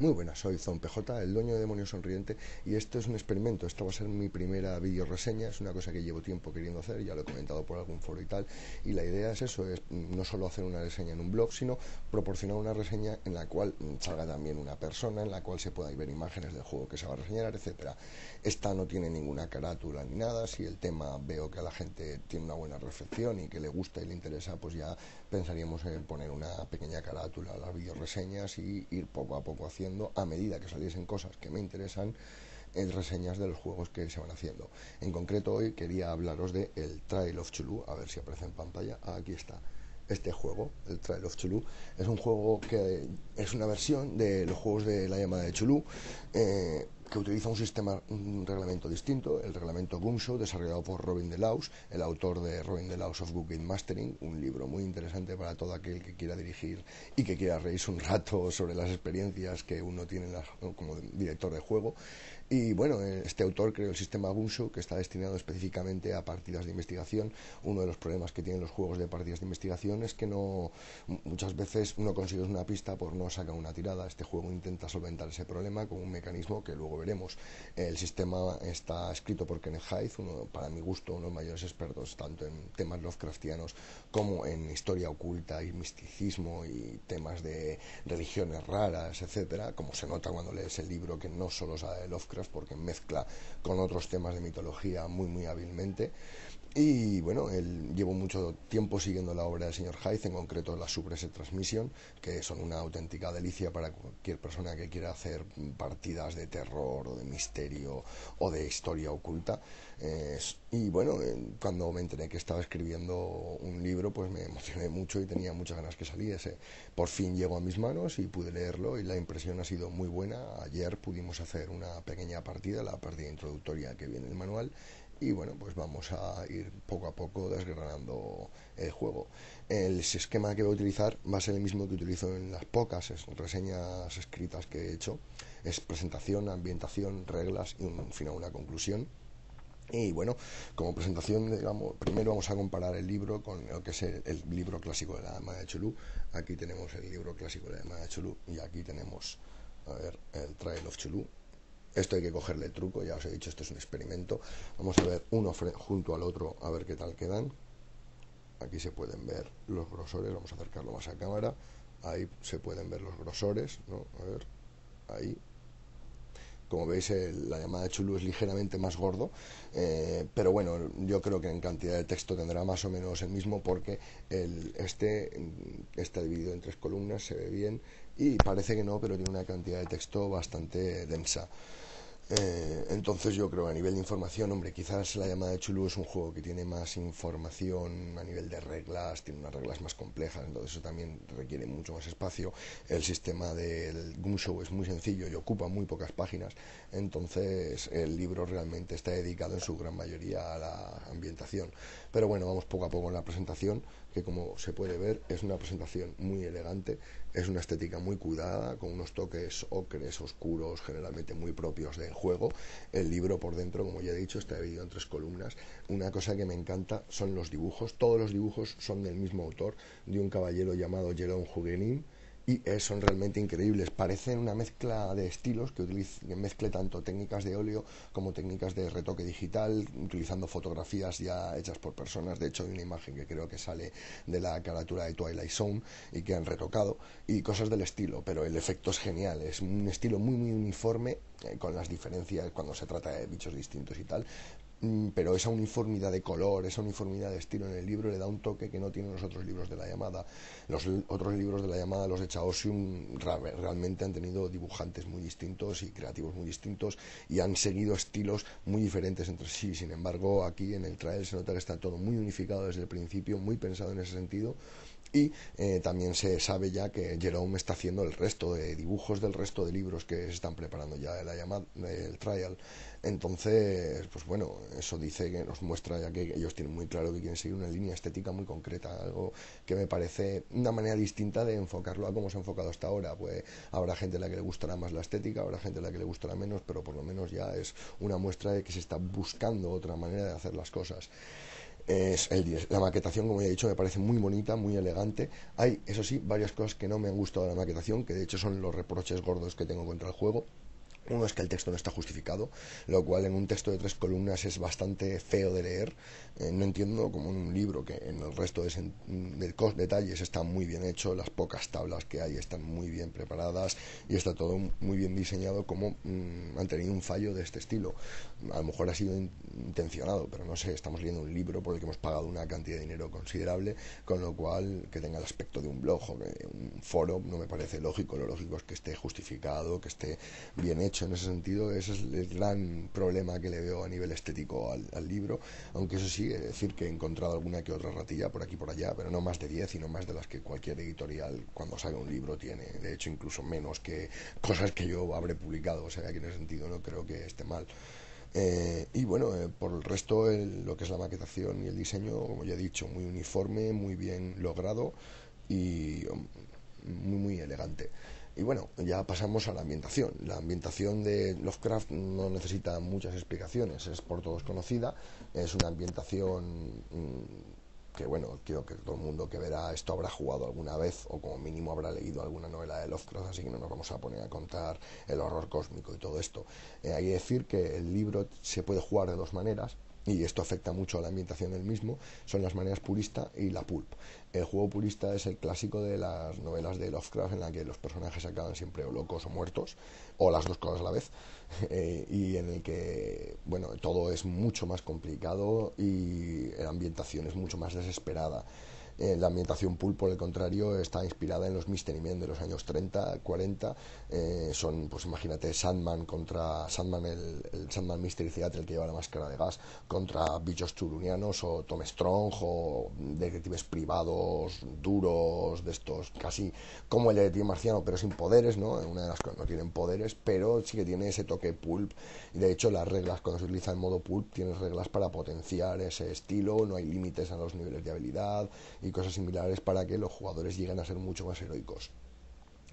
Muy buenas, soy ZonPJ, PJ, el dueño de Demonio Sonriente, y esto es un experimento. Esta va a ser mi primera video reseña, es una cosa que llevo tiempo queriendo hacer, ya lo he comentado por algún foro y tal. Y la idea es eso: es no solo hacer una reseña en un blog, sino proporcionar una reseña en la cual salga también una persona, en la cual se pueda ver imágenes del juego que se va a reseñar, etcétera. Esta no tiene ninguna carátula ni nada. Si el tema veo que a la gente tiene una buena reflexión y que le gusta y le interesa, pues ya pensaríamos en poner una pequeña carátula a las videoreseñas y ir poco a poco haciendo, a medida que saliesen cosas que me interesan, en eh, reseñas de los juegos que se van haciendo. En concreto hoy quería hablaros de el Trail of Chulu, a ver si aparece en pantalla. Ah, aquí está. Este juego, el Trail of Chulu, es un juego que es una versión de los juegos de la llamada de Chulu. Eh, que utiliza un sistema, un reglamento distinto, el reglamento Gumshow, desarrollado por Robin DeLaus, el autor de Robin DeLaus of Good Mastering, un libro muy interesante para todo aquel que quiera dirigir y que quiera reírse un rato sobre las experiencias que uno tiene como director de juego. Y bueno, eh, este autor creó el sistema Gunso que está destinado específicamente a partidas de investigación. Uno de los problemas que tienen los juegos de partidas de investigación es que no muchas veces no consigues una pista por no sacar una tirada. Este juego intenta solventar ese problema con un mecanismo que luego veremos. El sistema está escrito por Kenneth Hyde, uno, para mi gusto, uno de los mayores expertos tanto en temas Lovecraftianos como en historia oculta y misticismo y temas de religiones raras, etcétera, como se nota cuando lees el libro que no solo sabe de Lovecraft porque mezcla con otros temas de mitología muy, muy hábilmente. Y bueno, él, llevo mucho tiempo siguiendo la obra del señor Hayes, en concreto la de Transmission, que son una auténtica delicia para cualquier persona que quiera hacer partidas de terror o de misterio o de historia oculta y bueno, cuando me enteré que estaba escribiendo un libro, pues me emocioné mucho y tenía muchas ganas que saliese. Por fin llegó a mis manos y pude leerlo y la impresión ha sido muy buena. Ayer pudimos hacer una pequeña partida, la partida introductoria que viene en el manual. Y bueno, pues vamos a ir poco a poco desgranando el juego. El esquema que voy a utilizar va a ser el mismo que utilizo en las pocas reseñas escritas que he hecho. Es presentación, ambientación, reglas y un final, una conclusión y bueno, como presentación, digamos, primero vamos a comparar el libro con lo que es el, libro clásico de la Dama de Chulú. Aquí tenemos el libro clásico de la Dama de Chulú y aquí tenemos, a ver, el Trail of Chulú. Esto hay que cogerle el truco, ya os he dicho, esto es un experimento. Vamos a ver uno junto al otro a ver qué tal quedan. Aquí se pueden ver los grosores, vamos a acercarlo más a cámara. Ahí se pueden ver los grosores, ¿no? A ver, ahí como veis, eh, la llamada de Chulu es ligeramente más gordo, eh, pero bueno, yo creo que en cantidad de texto tendrá más o menos el mismo porque el, este mm, está dividido en tres columnas, se ve bien y parece que no, pero tiene una cantidad de texto bastante densa. Eh, entonces yo creo a nivel de información, hombre, quizás la llamada de Chulu es un juego que tiene más información a nivel de reglas, tiene unas reglas más complejas, entonces eso también requiere mucho más espacio. El sistema del Show es muy sencillo y ocupa muy pocas páginas, entonces el libro realmente está dedicado en su gran mayoría a la ambientación. Pero bueno, vamos poco a poco en la presentación, que como se puede ver es una presentación muy elegante es una estética muy cuidada, con unos toques ocres, oscuros, generalmente muy propios del juego. El libro por dentro, como ya he dicho, está dividido en tres columnas. Una cosa que me encanta son los dibujos. Todos los dibujos son del mismo autor, de un caballero llamado Jerome Huguenin y eh, son realmente increíbles. Parecen una mezcla de estilos que, mezcle tanto técnicas de óleo como técnicas de retoque digital, utilizando fotografías ya hechas por personas. De hecho, hay una imagen que creo que sale de la caratura de Twilight Zone y que han retocado y cosas del estilo, pero el efecto es genial. Es un estilo muy, muy uniforme eh, con las diferencias cuando se trata de bichos distintos y tal, Mm, pero esa uniformidad de color, esa uniformidad de estilo en el libro le da un toque que no tienen los otros libros de la llamada. Los otros libros de la llamada, los de Chaosium, realmente han tenido dibujantes muy distintos y creativos muy distintos y han seguido estilos muy diferentes entre sí. Sin embargo, aquí en el trial se nota que está todo muy unificado desde el principio, muy pensado en ese sentido. Y eh, también se sabe ya que Jerome está haciendo el resto de dibujos del resto de libros que se están preparando ya en la llamada, el trial. Entonces, pues bueno, eso dice que nos muestra ya que ellos tienen muy claro que quieren seguir una línea estética muy concreta, algo que me parece una manera distinta de enfocarlo a cómo se ha enfocado hasta ahora. Pues habrá gente a la que le gustará más la estética, habrá gente a la que le gustará menos, pero por lo menos ya es una muestra de que se está buscando otra manera de hacer las cosas. Es el, la maquetación, como ya he dicho, me parece muy bonita, muy elegante. Hay, eso sí, varias cosas que no me han gustado de la maquetación, que de hecho son los reproches gordos que tengo contra el juego. Uno es que el texto no está justificado, lo cual en un texto de tres columnas es bastante feo de leer. Eh, no entiendo como en un libro que en el resto de, de, detalles está muy bien hecho, las pocas tablas que hay están muy bien preparadas y está todo muy bien diseñado como mm, han tenido un fallo de este estilo. A lo mejor ha sido intencionado, pero no sé, estamos leyendo un libro por el que hemos pagado una cantidad de dinero considerable, con lo cual que tenga el aspecto de un blog o de un foro no me parece lógico. Lo lógico es que esté justificado, que esté bien hecho en ese sentido. Ese es el gran problema que le veo a nivel estético al, libro, aunque eso sí, es decir que he encontrado alguna que otra ratilla por aquí por allá, pero no más de 10 y no más de las que cualquier editorial cuando sale un libro tiene. De hecho, incluso menos que cosas que yo habré publicado, o sea que en ese sentido no creo que esté mal. Eh, y bueno, eh, por el resto, lo que es la maquetación y el diseño, como ya he dicho, muy uniforme, muy bien logrado y oh, muy, muy elegante. Y bueno, ya pasamos a la ambientación. La ambientación de Lovecraft no necesita muchas explicaciones, es por todos conocida, es una ambientación mm, que bueno, creo que todo el mundo que verá esto habrá jugado alguna vez o como mínimo habrá leído alguna novela de Lovecraft, así que no nos vamos a poner a contar el horror cósmico y todo esto. Eh, hay que decir que el libro se puede jugar de dos maneras y esto afecta mucho a la ambientación del mismo, son las maneras purista y la pulp. El juego purista es el clásico de las novelas de Lovecraft en la que los personajes acaban siempre locos o muertos, o las dos cosas a la vez, eh, y en el que, bueno, todo es mucho más complicado y la ambientación es mucho más desesperada. Eh, la ambientación pulp, por el contrario, está inspirada en los Mystery Men de los años 30, 40. Eh, son, pues imagínate, Sandman contra Sandman, el, Sandman Mystery Theater, el que lleva la máscara de gas, contra bichos churunianos o Tom Strong o detectives privados duros, de estos casi como el detective marciano, pero sin poderes, ¿no? Una de las cosas no tienen poderes, pero sí que tiene ese toque pulp. de hecho, las reglas, cuando se utiliza en modo pulp, tienes reglas para potenciar ese estilo, no hay límites a los niveles de habilidad y cosas similares para que los jugadores lleguen a ser mucho más heroicos.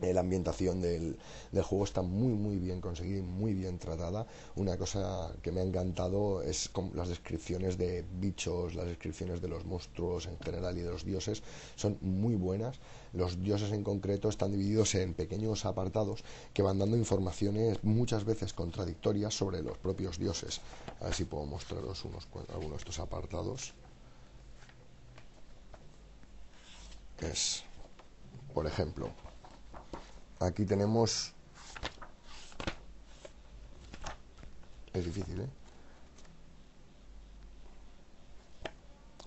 la ambientación del, juego está muy muy bien conseguida y muy bien tratada. Una cosa que me ha encantado es las descripciones de bichos, las descripciones de los monstruos en general y de los dioses son muy buenas. Los dioses en concreto están divididos en pequeños apartados que van dando informaciones muchas veces contradictorias sobre los propios dioses. Así ver si puedo mostraros algunos de estos apartados. es, por ejemplo, aquí tenemos... Es difícil, ¿eh?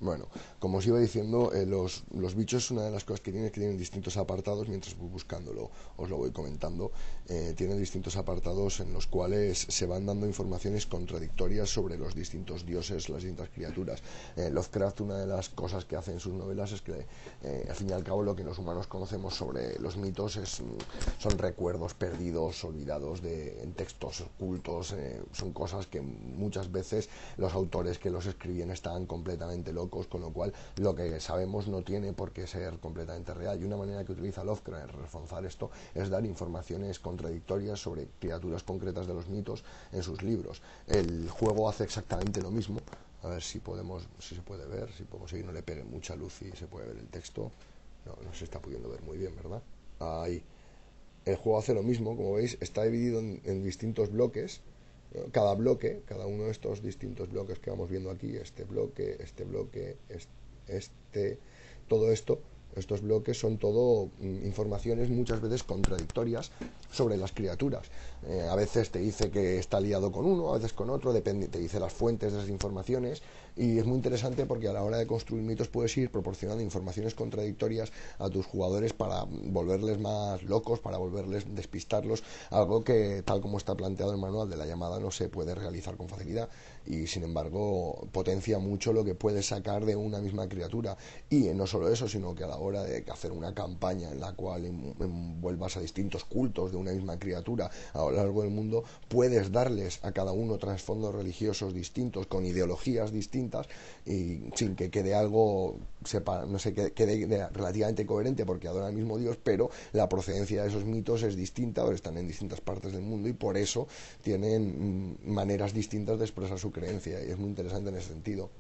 Bueno, como os iba diciendo, eh, los, los, bichos, una de las cosas que tienen es que tienen distintos apartados, mientras voy buscándolo, os lo voy comentando, eh, tienen distintos apartados en los cuales se van dando informaciones contradictorias sobre los distintos dioses, las distintas criaturas. Eh, Lovecraft, una de las cosas que hace en sus novelas es que, eh, al fin y al cabo, lo que los humanos conocemos sobre los mitos es, mm, son recuerdos perdidos, olvidados de, en textos ocultos, son cosas que muchas veces los autores que los escribían estaban completamente locos con lo cual lo que sabemos no tiene por qué ser completamente real. Y una manera que utiliza Lovecraft en reforzar esto es dar informaciones contradictorias sobre criaturas concretas de los mitos en sus libros. El juego hace exactamente lo mismo. A ver si podemos, si se puede ver, si podemos seguir, no le pegue mucha luz y se puede ver el texto. No, no se está pudiendo ver muy bien, ¿verdad? Ahí. El juego hace lo mismo, como veis, está dividido en distintos bloques eh, cada bloque, cada uno de estos distintos bloques que vamos viendo aquí, este bloque, este bloque, este, todo esto estos bloques son todo mm, informaciones muchas veces contradictorias sobre las criaturas. Eh, a veces te dice que está liado con uno, a veces con otro, depende, te dice las fuentes de esas informaciones y es muy interesante porque a la hora de construir mitos puedes ir proporcionando informaciones contradictorias a tus jugadores para volverles más locos, para volverles despistarlos, algo que tal como está planteado el manual de la llamada no se puede realizar con facilidad y sin embargo potencia mucho lo que puedes sacar de una misma criatura y no solo eso sino que a la hora de hacer una campaña en la cual vuelvas a distintos cultos de una misma criatura a lo largo del mundo puedes darles a cada uno trasfondos religiosos distintos con ideologías distintas y sin que quede algo sepa, no sé que quede relativamente coherente porque adora al mismo dios pero la procedencia de esos mitos es distinta o están en distintas partes del mundo y por eso tienen mm, maneras distintas de expresar su y es muy interesante en ese sentido.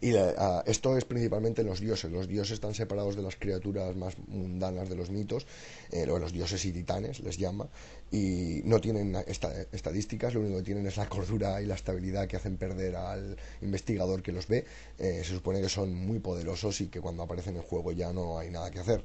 Y ah, esto es principalmente los dioses. Los dioses están separados de las criaturas más mundanas de los mitos, eh, los dioses y titanes les llama, y no tienen estadísticas, lo único que tienen es la cordura y la estabilidad que hacen perder al investigador que los ve. Eh, se supone que son muy poderosos y que cuando aparecen en juego ya no hay nada que hacer.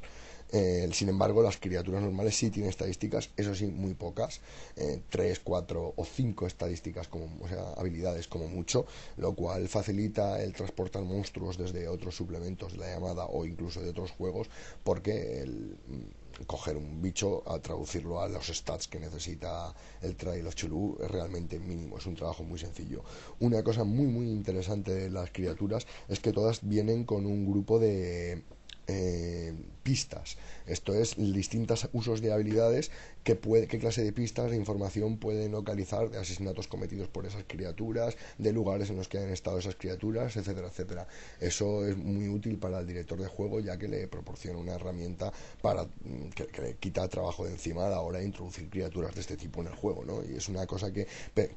Eh, sin embargo, las criaturas normales sí tienen estadísticas, eso sí, muy pocas, eh, tres, cuatro o cinco estadísticas, como, o sea, habilidades como mucho, lo cual facilita el transportar monstruos desde otros suplementos de la llamada o incluso de otros juegos, porque el mm, coger un bicho a traducirlo a los stats que necesita el Trail of chulu es realmente mínimo, es un trabajo muy sencillo. Una cosa muy muy interesante de las criaturas es que todas vienen con un grupo de eh, pistas. Esto es distintos usos de habilidades que puede, qué clase de pistas de información pueden localizar de asesinatos cometidos por esas criaturas, de lugares en los que han estado esas criaturas, etcétera, etcétera. Eso es muy útil para el director de juego ya que le proporciona una herramienta para mm, que, le quita trabajo de encima a la hora de introducir criaturas de este tipo en el juego, ¿no? Y es una cosa que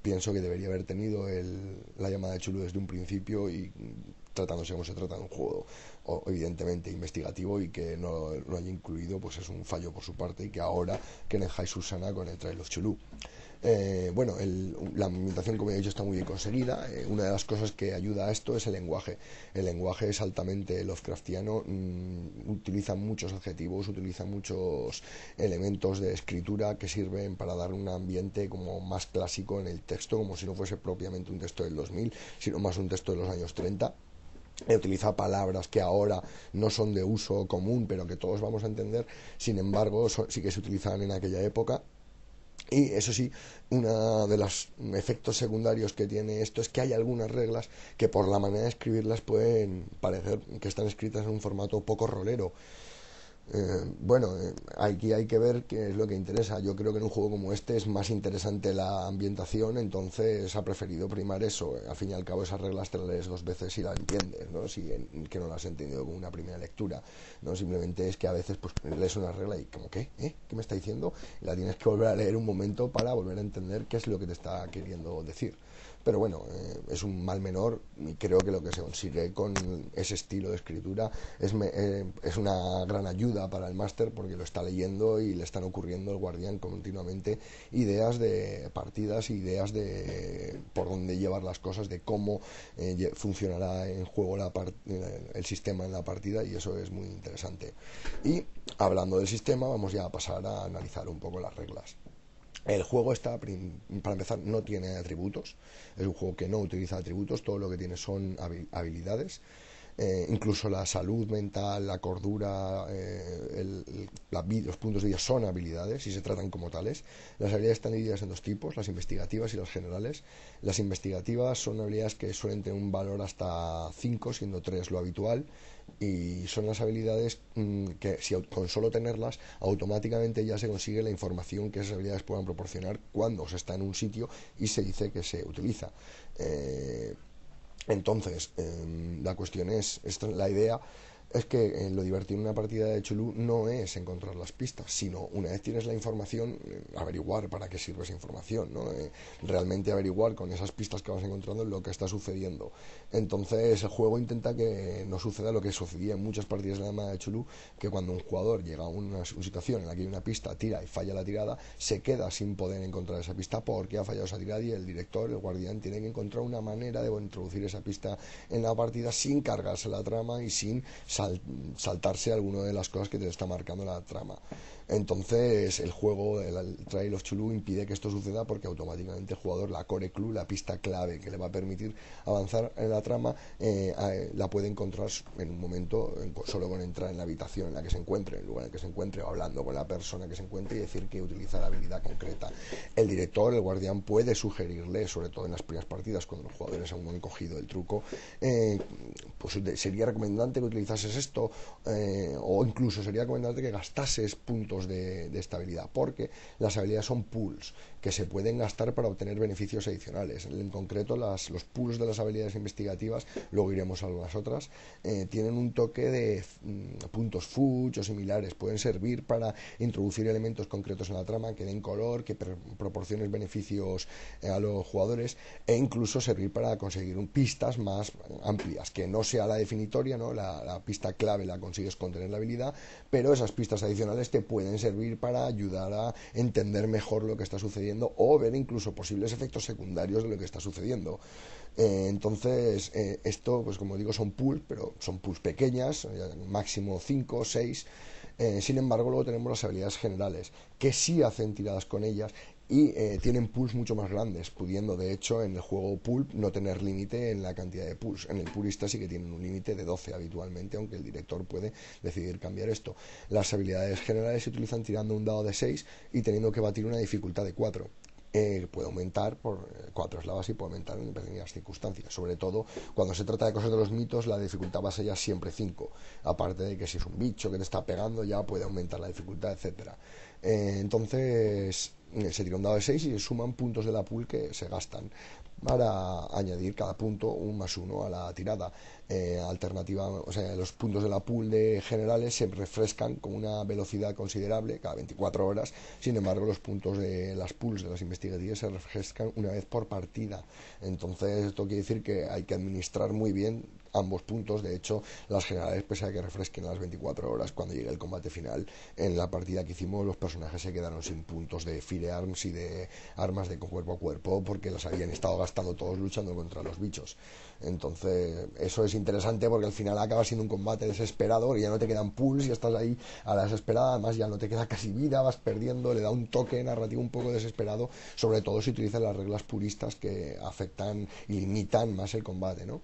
pienso que debería haber tenido el, la llamada de Chulu desde un principio y mm, tratándose como se trata de un juego evidentemente investigativo y que no lo haya incluido pues es un fallo por su parte y que ahora que High Susana con el Trail of Chulú. Eh, bueno, la ambientación, como ya he dicho, está muy bien conseguida. Eh, una de las cosas que ayuda a esto es el lenguaje. El lenguaje es altamente Lovecraftiano, mm, utiliza muchos adjetivos, utiliza muchos elementos de escritura que sirven para dar un ambiente como más clásico en el texto, como si no fuese propiamente un texto del 2000, sino más un texto de los años 30 utiliza palabras que ahora no son de uso común, pero que todos vamos a entender, sin embargo, sí que se utilizaban en aquella época. Y eso sí, uno de los efectos secundarios que tiene esto es que hay algunas reglas que por la manera de escribirlas pueden parecer que están escritas en un formato poco rolero. Eh, bueno, eh, aquí hay que ver qué es lo que interesa. Yo creo que en un juego como este es más interesante la ambientación, entonces ha preferido primar eso. Eh, al fin y al cabo esas reglas te las lees dos veces y la entiendes, ¿no? Si que no las has entendido con una primera lectura, ¿no? Simplemente es que a veces pues lees una regla y como, ¿qué? ¿Eh? ¿Qué me está diciendo? la tienes que volver a leer un momento para volver a entender qué es lo que te está queriendo decir pero bueno, eh, es un mal menor y creo que lo que se consigue con ese estilo de escritura es, eh, es una gran ayuda para el máster porque lo está leyendo y le están ocurriendo al guardián continuamente ideas de partidas, ideas de por dónde llevar las cosas, de cómo eh, funcionará en juego la el sistema en la partida y eso es muy interesante. Y hablando del sistema, vamos ya a pasar a analizar un poco las reglas. El juego está, para empezar, no tiene atributos. Es un juego que no utiliza atributos. Todo lo que tiene son habilidades. Eh, incluso la salud mental, la cordura, eh, el, los puntos de vida son habilidades y se tratan como tales. Las habilidades están divididas en dos tipos, las investigativas y las generales. Las investigativas son habilidades que suelen tener un valor hasta 5, siendo 3 lo habitual, y son las habilidades mm, que si con solo tenerlas automáticamente ya se consigue la información que esas habilidades puedan proporcionar cuando se está en un sitio y se dice que se utiliza. Eh, entonces, em, la cuestión es, es la idea es que eh, lo divertido en una partida de Chulú no es encontrar las pistas, sino una vez tienes la información, eh, averiguar para qué sirve esa información, ¿no? Eh, realmente averiguar con esas pistas que vas encontrando lo que está sucediendo. Entonces el juego intenta que no suceda lo que sucedía en muchas partidas de la llamada de Chulú, que cuando un jugador llega a una, una, situación en la que hay una pista, tira y falla la tirada, se queda sin poder encontrar esa pista porque ha fallado esa tirada y el director, el guardián, tiene que encontrar una manera de introducir esa pista en la partida sin cargarse la trama y sin saltarse alguna de las cosas que te está marcando la trama. Entonces, el juego, el, Trail of Chulu, impide que esto suceda porque automáticamente el jugador, la core clue, la pista clave que le va a permitir avanzar en la trama, eh, eh, la puede encontrar en un momento solo con entrar en la habitación en la que se encuentre, en el lugar en el que se encuentre, o hablando con la persona que se encuentre y decir que utiliza la habilidad concreta. El director, el guardián, puede sugerirle, sobre todo en las primeras partidas, cuando los jugadores aún no han cogido el truco, eh, pues sería recomendante que utilizase esto, eh, o incluso sería recomendable que gastases puntos de, de, estabilidad, porque las habilidades son pools que se pueden gastar para obtener beneficios adicionales. En, concreto, las, los pools de las habilidades investigativas, luego iremos a las otras, eh, tienen un toque de mm, puntos fuch o similares, pueden servir para introducir elementos concretos en la trama que den color, que proporciones beneficios eh, a los jugadores e incluso servir para conseguir un, pistas más amplias, que no sea la definitoria, ¿no? la, la pista pista clave la consigues contener la habilidad, pero esas pistas adicionales te pueden servir para ayudar a entender mejor lo que está sucediendo o ver incluso posibles efectos secundarios de lo que está sucediendo. Eh, entonces, eh, esto, pues como digo, son pulls pero son pools pequeñas, eh, máximo 5 o 6 eh, sin embargo, luego tenemos las habilidades generales, que sí hacen tiradas con ellas y eh, tienen pools mucho más grandes, pudiendo de hecho en el juego pulp no tener límite en la cantidad de pools. En el purista sí que tienen un límite de 12 habitualmente, aunque el director puede decidir cambiar esto. Las habilidades generales se utilizan tirando un dado de 6 y teniendo que batir una dificultad de 4. Eh, puede aumentar por eh, cuatro es y puede aumentar en pequeñas circunstancias. Sobre todo cuando se trata de cosas de los mitos, la dificultad va ya ser siempre 5. Aparte de que si es un bicho que te está pegando, ya puede aumentar la dificultad, etcétera. Eh, entonces se tira un dado de 6 y se suman puntos de la pool que se gastan para añadir cada punto un más uno a la tirada. Eh, alternativa, o sea, los puntos de la pool de generales se refrescan con una velocidad considerable cada 24 horas. Sin embargo, los puntos de las pools de las investigativas se refrescan una vez por partida. Entonces, esto quiere decir que hay que administrar muy bien ambos puntos. De hecho, las generales, pese a que refresquen las 24 horas cuando llegue el combate final, en la partida que hicimos los personajes se quedaron sin puntos de firearms y de armas de cuerpo a cuerpo porque las habían estado gastando todos luchando contra los bichos. Entonces, eso es interesante porque al final acaba siendo un combate desesperado y ya no te quedan pulls y estás ahí a la desesperada. Además, ya no te queda casi vida, vas perdiendo, le da un toque narrativo un poco desesperado, sobre todo si utilizas las reglas puristas que afectan y limitan más el combate, ¿no?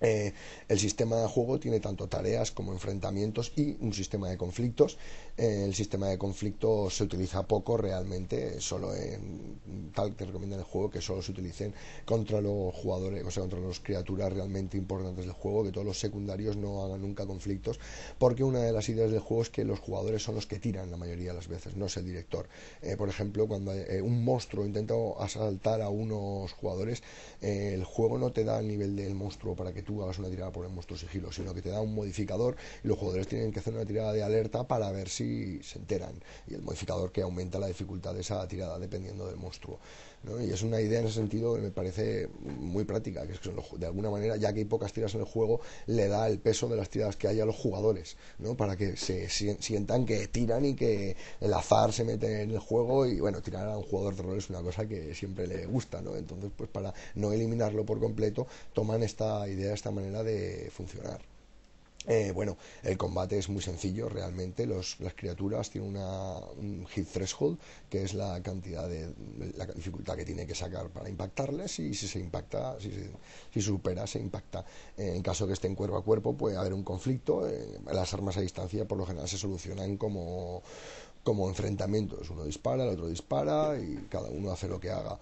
Eh, el sistema de juego tiene tanto tareas como enfrentamientos y un sistema de conflictos el sistema de conflicto se utiliza poco realmente, solo en, tal que recomienda el juego que solo se utilicen contra los jugadores, o sea, contra las criaturas realmente importantes del juego, que todos los secundarios no hagan nunca conflictos, porque una de las ideas del juego es que los jugadores son los que tiran la mayoría de las veces, no es el director. Eh, por ejemplo, cuando eh, un monstruo intenta asaltar a unos jugadores, eh, el juego no te da el nivel del monstruo para que tú hagas una tirada por el monstruo sigilo, sino que te da un modificador y los jugadores tienen que hacer una tirada de alerta para ver si se enteran, y el modificador que aumenta la dificultad de esa tirada dependiendo del monstruo. Y es una idea en ese sentido que me parece muy práctica, que es que de alguna manera, ya que hay pocas tiras en el juego, le da el peso de las tiradas que hay a los jugadores, ¿no? para que se sientan que tiran y que el azar se mete en el juego y bueno, tirar a un jugador de rol es una cosa que siempre le gusta, ¿no? entonces pues para no eliminarlo por completo, toman esta idea, esta manera de funcionar. Eh, bueno, el combate es muy sencillo realmente. Los, las criaturas tienen una, un hit threshold, que es la cantidad de la dificultad que tienen que sacar para impactarles. Y si se impacta, si, supera, se impacta. Eh, en caso que estén cuerpo a cuerpo, puede haber un conflicto. Eh, las armas a distancia por lo general se solucionan como enfrentamientos. Uno dispara, el otro dispara y cada uno hace lo que haga.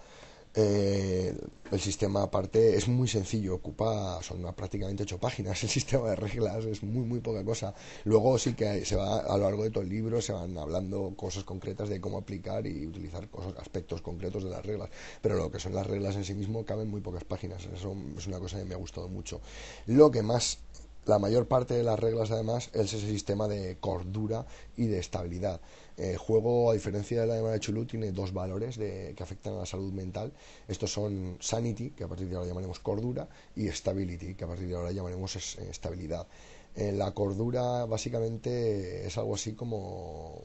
Eh, el sistema aparte es muy sencillo, ocupa, son prácticamente ocho páginas el sistema de reglas, es muy muy poca cosa. Luego sí que se va a lo largo de todo el libro, se van hablando cosas concretas de cómo aplicar y utilizar aspectos concretos de las reglas, pero lo que son las reglas en sí mismo caben muy pocas páginas, eso es una cosa que me ha gustado mucho. Lo que más la mayor parte de las reglas, además, es ese sistema de cordura y de estabilidad. El eh, juego, a diferencia de la de Chulú, tiene dos valores que afectan a la salud mental. Estos son Sanity, que a partir de ahora llamaremos cordura, y Stability, que a partir de ahora llamaremos eh, estabilidad. Eh, la cordura, básicamente, es algo así como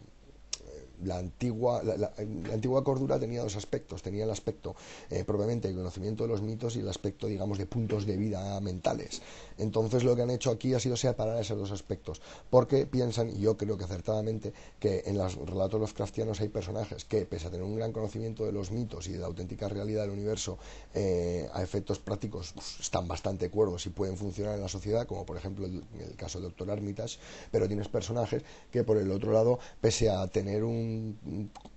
la antigua, la, antigua cordura tenía dos aspectos. Tenía el aspecto, eh, propiamente, el conocimiento de los mitos y el aspecto, digamos, de puntos de vida mentales. Entonces, lo que han hecho aquí ha sido separar esos dos aspectos, porque piensan, y yo creo que acertadamente, que en los relatos los craftianos hay personajes que, pese a tener un gran conocimiento de los mitos y de la auténtica realidad del universo, eh, a efectos prácticos pues, están bastante cuerdos y pueden funcionar en la sociedad, como por ejemplo el, el caso del doctor Armitage, pero tienes personajes que, por el otro lado, pese a tener un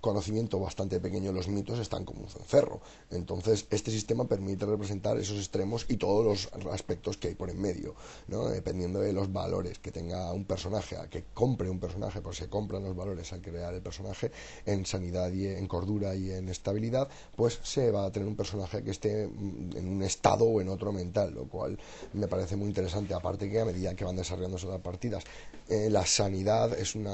conocimiento bastante pequeño los mitos, están como un cencerro. Entonces, este sistema permite representar esos extremos y todos los aspectos que hay por en medio, ¿no? dependiendo de los valores que tenga un personaje, que compre un personaje, pues se compran los valores al crear el personaje en sanidad y en cordura y en estabilidad, pues se va a tener un personaje que esté mm, en un estado o en otro mental, lo cual me parece muy interesante. Aparte que a medida que van desarrollando esas partidas, eh, la sanidad es una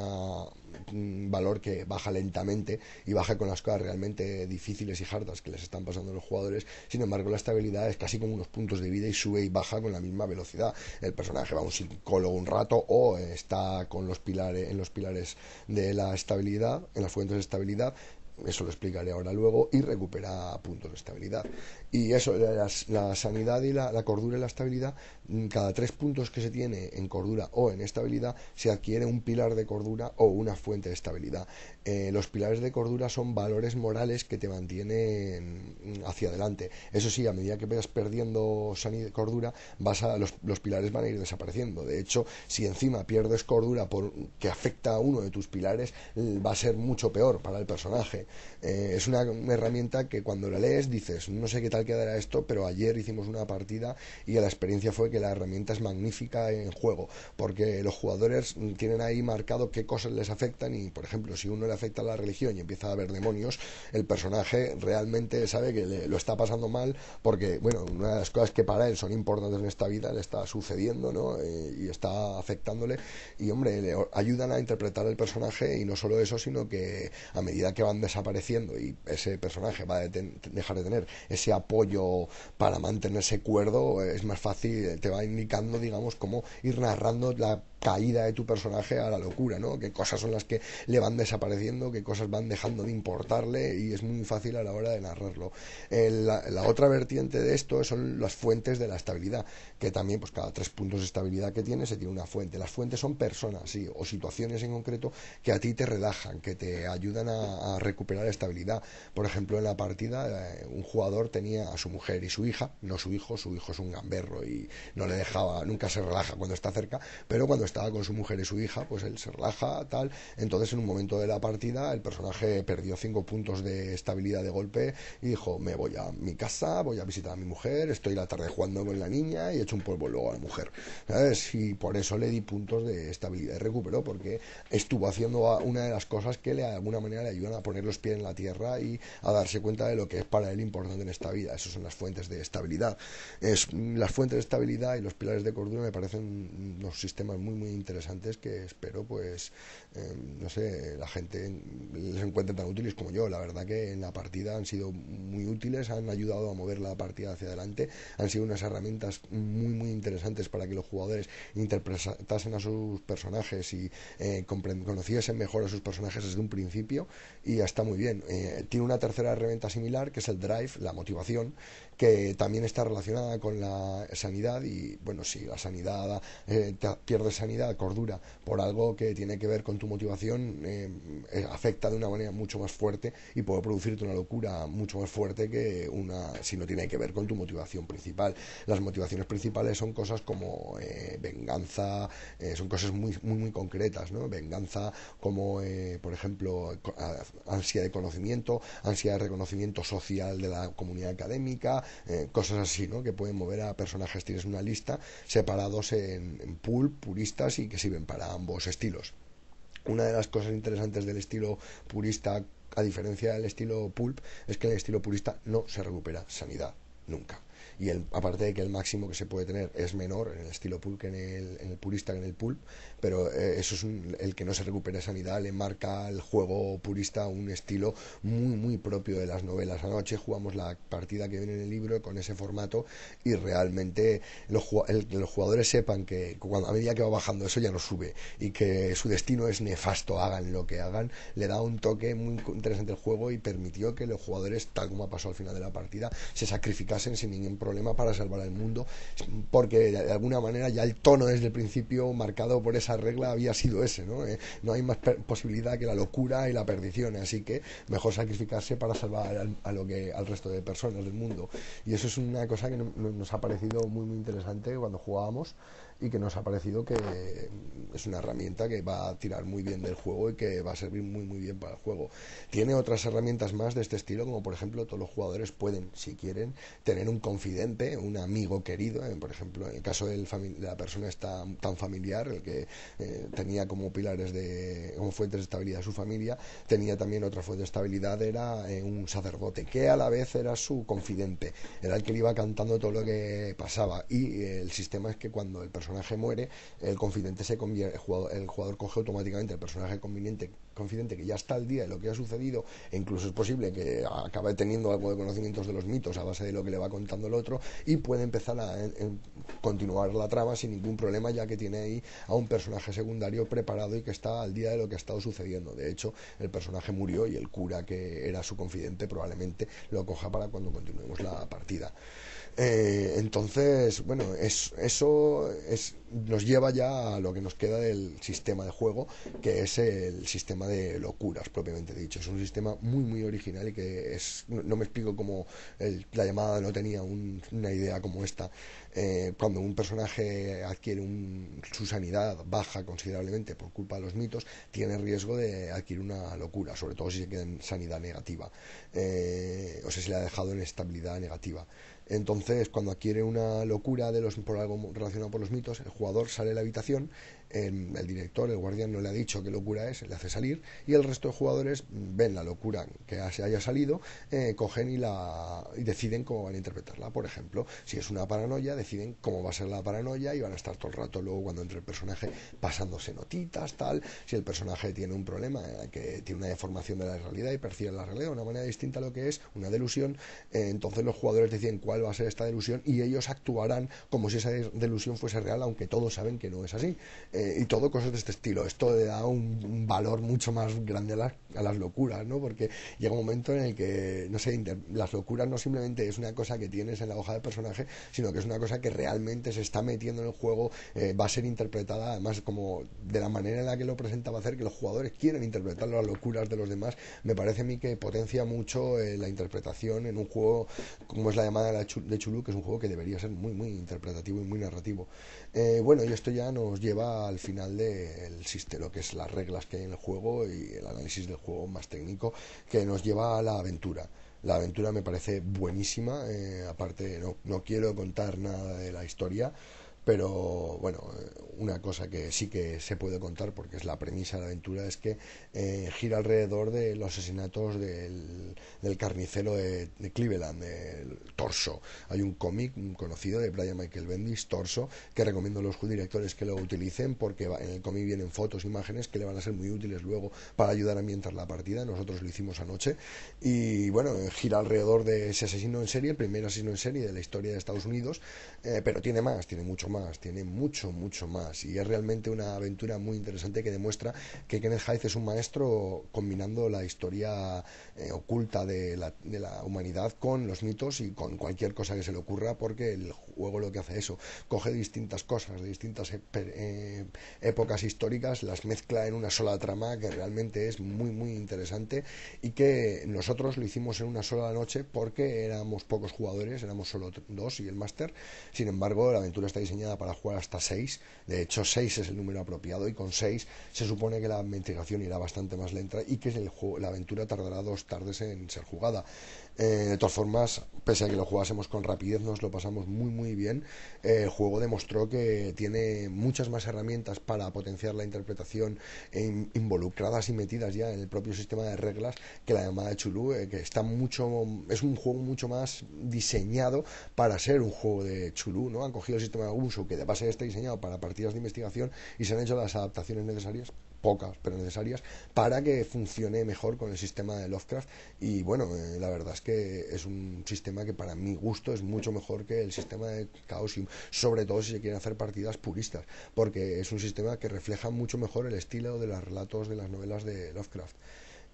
un valor que baja lentamente y baja con las cosas realmente difíciles y hartas que les están pasando los jugadores. Sin embargo, la estabilidad es casi como unos puntos de vida y sube y baja con la misma velocidad. El personaje va a un psicólogo un rato o está con los pilares, en los pilares de la estabilidad, en las fuentes de estabilidad, eso lo explicaré ahora luego, y recupera puntos de estabilidad. Y eso, la, sanidad y la, cordura y la estabilidad, mm, cada tres puntos que se tiene en cordura o en estabilidad, se adquiere un pilar de cordura o una fuente de estabilidad. Eh, los pilares de cordura son valores morales que te mantienen mm, hacia adelante. Eso sí, a medida que vayas perdiendo sanidad, cordura, vas a, los, pilares van a ir desapareciendo. De hecho, si encima pierdes cordura por, que afecta a uno de tus pilares, va a ser mucho peor para el personaje. Eh, es una herramienta que cuando la lees dices, no sé qué tal quedará esto, pero ayer hicimos una partida y la experiencia fue que la herramienta es magnífica en juego, porque los jugadores tienen ahí marcado qué cosas les afectan y, por ejemplo, si uno le afecta a la religión y empieza a haber demonios, el personaje realmente sabe que lo está pasando mal porque, bueno, una de las cosas que para él son importantes en esta vida le está sucediendo, ¿no? Eh, y está afectándole y, hombre, le ayudan a interpretar el personaje y no solo eso, sino que a medida que van desarrollando apareciendo y ese personaje va a dejar de tener ese apoyo para mantenerse cuerdo, es más fácil, te va indicando, digamos, cómo ir narrando la caída de tu personaje a la locura, ¿no? Qué cosas son las que le van desapareciendo, qué cosas van dejando de importarle y es muy fácil a la hora de narrarlo. la, otra vertiente de esto son las fuentes de la estabilidad, que también, pues cada tres puntos de estabilidad que tiene se tiene una fuente. Las fuentes son personas, sí, o situaciones en concreto que a ti te relajan, que te ayudan a, recuperar estabilidad. Por ejemplo, en la partida eh, un jugador tenía a su mujer y su hija, no su hijo, su hijo es un gamberro y no le dejaba, nunca se relaja cuando está cerca, pero cuando estaba con su mujer y su hija, pues él se relaja, tal. Entonces, en un momento de la partida, el personaje perdió cinco puntos de estabilidad de golpe y dijo, me voy a mi casa, voy a visitar a mi mujer, estoy la tarde jugando con la niña y echo un polvo luego a la mujer. Y por eso le di puntos de estabilidad y recuperó, porque estuvo haciendo una de las cosas que le, de alguna manera le ayudan a poner los pies en la tierra y a darse cuenta de lo que es para él importante en esta vida. Esas son las fuentes de estabilidad. las fuentes de estabilidad y los pilares de cordura me parecen unos sistemas muy muy interesantes que espero, pues, em, no sé, la gente les encuentre tan útiles como yo. La verdad que en la partida han sido muy útiles, han ayudado a mover la partida hacia adelante, han sido unas herramientas muy, muy interesantes para que los jugadores interpretasen a sus personajes y eh, conociesen mejor a sus personajes desde un principio y está muy bien. Eh, tiene una tercera herramienta similar que es el drive, la motivación, que también está relacionada con la sanidad y bueno, si la sanidad eh, sanidad, cordura, por algo que tiene que ver con tu motivación, eh, eh, afecta de una manera mucho más fuerte y puede producirte una locura mucho más fuerte que una si no tiene que ver con tu motivación principal. Las motivaciones principales son cosas como eh, venganza, son cosas muy, muy, muy concretas, ¿no? Venganza como, por ejemplo, ansia de conocimiento, ansia de reconocimiento social de la comunidad académica, eh, cosas así, ¿no? Que pueden mover a personajes. Tienes una lista separados en, pulp, puristas y que sirven para ambos estilos. Una de las cosas interesantes del estilo purista, a diferencia del estilo pulp, es que el estilo purista no se recupera sanidad, nunca y aparte de que el máximo que se puede tener es menor en el estilo pulp que en el, purista que en el pool, pero eh, eso es el que no se recupera sanidad, le marca al juego purista un estilo muy, muy propio de las novelas. Anoche jugamos la partida que viene en el libro con ese formato y realmente los, jugadores sepan que cuando, a medida que va bajando eso ya no sube y que su destino es nefasto, hagan lo que hagan, le da un toque muy interesante al juego y permitió que los jugadores, tal como pasó al final de la partida, se sacrificasen sin ningún problema problema para salvar al mundo, porque de alguna manera ya el tono desde el principio marcado por esa regla había sido ese, ¿no? Eh, no hay más posibilidad que la locura y la perdición, así que mejor sacrificarse para salvar al, a lo que, al resto de personas del mundo. Y eso es una cosa que nos ha parecido muy, muy interesante cuando jugábamos y que nos ha parecido que es una herramienta que va a tirar muy bien del juego y que va a servir muy muy bien para el juego. Tiene otras herramientas más de este estilo, como por ejemplo todos los jugadores pueden, si quieren, tener un confidente, un amigo querido, eh, por ejemplo, en el caso del de la persona está tan familiar, el que eh, tenía como pilares de, como fuentes de estabilidad su familia, tenía también otra fuente de estabilidad, era eh, un sacerdote, que a la vez era su confidente, era el que le iba cantando todo lo que pasaba y el sistema es que cuando el personaje personaje muere, el confidente se convierte, el jugador, coge automáticamente el personaje confidente que ya está al día de lo que ha sucedido, e incluso es posible que acabe teniendo algo de conocimientos de los mitos a base de lo que le va contando el otro, y puede empezar a continuar la trama sin ningún problema, ya que tiene ahí a un personaje secundario preparado y que está al día de lo que ha estado sucediendo. De hecho, el personaje murió y el cura que era su confidente probablemente lo coja para cuando continuemos la partida. Eh, entonces, bueno, eso nos lleva ya a lo que nos queda del sistema de juego, que es el sistema de locuras, propiamente dicho. Es un sistema muy, muy original y que es, no, me explico cómo la llamada no tenía una idea como esta. Eh, cuando un personaje adquiere su sanidad baja considerablemente por culpa de los mitos, tiene riesgo de adquirir una locura, sobre todo si se queda en sanidad negativa, eh, o si si le ha dejado en estabilidad negativa. Entonces, cuando adquiere una locura de los, por algo relacionado por los mitos, el jugador sale de la habitación el, director, el guardián, no le ha dicho qué locura es, le hace salir, y el resto de jugadores ven la locura que se haya salido, eh, cogen y, la, y deciden cómo van a interpretarla. Por ejemplo, si es una paranoia, deciden cómo va a ser la paranoia y van a estar todo el rato luego cuando entre el personaje pasándose notitas, tal. Si el personaje tiene un problema, eh, que tiene una deformación de la realidad y percibe la realidad de una manera distinta a lo que es, una delusión, eh, entonces los jugadores deciden cuál va a ser esta delusión y ellos actuarán como si esa delusión fuese real, aunque todos saben que no es así. Eh, y todo cosas de este estilo. Esto le da un, valor mucho más grande a las, locuras, ¿no? Porque llega un momento en el que, no sé, las locuras no simplemente es una cosa que tienes en la hoja de personaje, sino que es una cosa que realmente se está metiendo en el juego, eh, va a ser interpretada además como de la manera en la que lo presenta va a hacer que los jugadores quieren interpretar las locuras de los demás. Me parece a mí que potencia mucho eh, la interpretación en un juego como es la llamada de Chulu, que es un juego que debería ser muy, muy interpretativo y muy narrativo. bueno, y esto ya nos lleva a al final del el, lo que es las reglas que hay en el juego y el análisis del juego más técnico que nos lleva a la aventura. La aventura me parece buenísima, eh, aparte no, no quiero contar nada de la historia, pero bueno, una cosa que sí que se puede contar porque es la premisa de la aventura es que eh, gira alrededor de los asesinatos del, del carnicero de, Cleveland, el Torso. Hay un cómic conocido de Brian Michael Bendis, Torso, que recomiendo a los directores que lo utilicen porque en el cómic vienen fotos, imágenes que le van a ser muy útiles luego para ayudar a ambientar la partida. Nosotros lo hicimos anoche y bueno, gira alrededor de ese asesino en serie, el primer asesino en serie de la historia de Estados Unidos, eh, pero tiene más, tiene mucho más, tiene mucho, mucho más. Y es realmente una aventura muy interesante que demuestra que Kenneth Hyde es un maestro combinando la historia eh, oculta de la, humanidad con los mitos y con cualquier cosa que se le ocurra, porque el juego lo que hace eso, coge distintas cosas de distintas eh, épocas históricas, las mezcla en una sola trama que realmente es muy, muy interesante y que nosotros lo hicimos en una sola noche porque éramos pocos jugadores, éramos solo dos y el máster. Sin embargo, la aventura está diseñada para jugar hasta 6. De hecho, 6 es el número apropiado y con 6 se supone que la mitigación irá bastante más lenta y que la aventura tardará dos tardes en ser jugada. Eh, de todas formas, pese a que lo jugásemos con rapidez, nos lo pasamos muy muy bien. Eh, el juego demostró que tiene muchas más herramientas para potenciar la interpretación involucradas y metidas ya en el propio sistema de reglas que la llamada de Chulú, eh, que está mucho, es un juego mucho más diseñado para ser un juego de Chulú, ¿no? Han cogido el sistema de uso que de base está diseñado para partidas de investigación y se han hecho las adaptaciones necesarias pocas pero necesarias, para que funcione mejor con el sistema de Lovecraft. Y bueno, eh, la verdad es que es un sistema que para mi gusto es mucho mejor que el sistema de Chaosium, sobre todo si se quieren hacer partidas puristas, porque es un sistema que refleja mucho mejor el estilo de los relatos de las novelas de Lovecraft.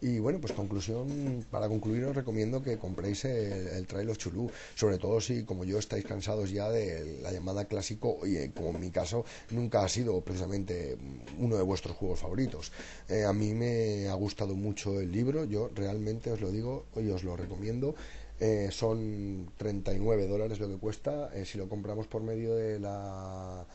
Y bueno, pues conclusión, para concluir os recomiendo que compréis el, Trail of Chulú, sobre todo si como yo estáis cansados ya de la llamada clásico y eh, como en mi caso nunca ha sido precisamente uno de vuestros juegos favoritos. Eh, a mí me ha gustado mucho el libro, yo realmente os lo digo y os lo recomiendo. Eh, son 39 dólares lo que cuesta eh, si lo compramos por medio de la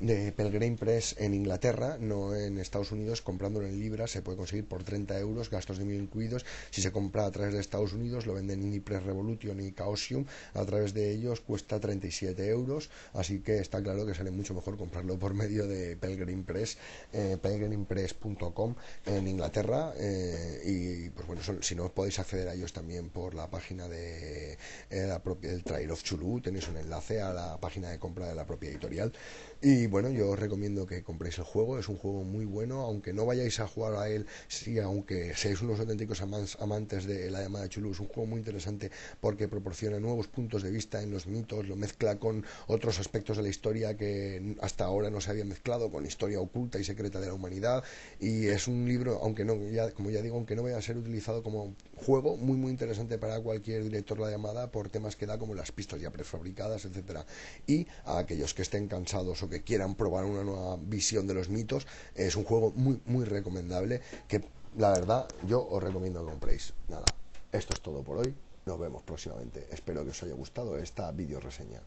de Pelgrim Press en Inglaterra, no en Estados Unidos, comprándolo en Libra se puede conseguir por 30 euros, gastos de mil incluidos, si se compra a través de Estados Unidos lo venden ni Press Revolution y Caosium a través de ellos cuesta 37 euros, así que está claro que sale mucho mejor comprarlo por medio de Pelgrim Press, eh, pelgrimpress.com en Inglaterra eh, y pues bueno, si no podéis acceder a ellos también por la página de eh, la propia, Trail of Chulu, tenéis un enlace a la página de compra de la propia editorial y bueno, yo os recomiendo que compréis el juego, es un juego muy bueno, aunque no vayáis a jugar a él, si aunque seáis unos auténticos amantes de la llamada Chulu, es un juego muy interesante porque proporciona nuevos puntos de vista en los mitos, lo mezcla con otros aspectos de la historia que hasta ahora no se había mezclado, con historia oculta y secreta de la humanidad, y es un libro, aunque no, como ya digo, aunque no vaya a ser utilizado como juego, muy muy interesante para cualquier director de la llamada por temas que da como las pistas ya prefabricadas, etcétera, y a aquellos que estén cansados o que quieran probar una nueva visión de los mitos, es un juego muy, muy recomendable que la verdad yo os recomiendo que compréis. Nada, esto es todo por hoy. Nos vemos próximamente. Espero que os haya gustado esta video reseña.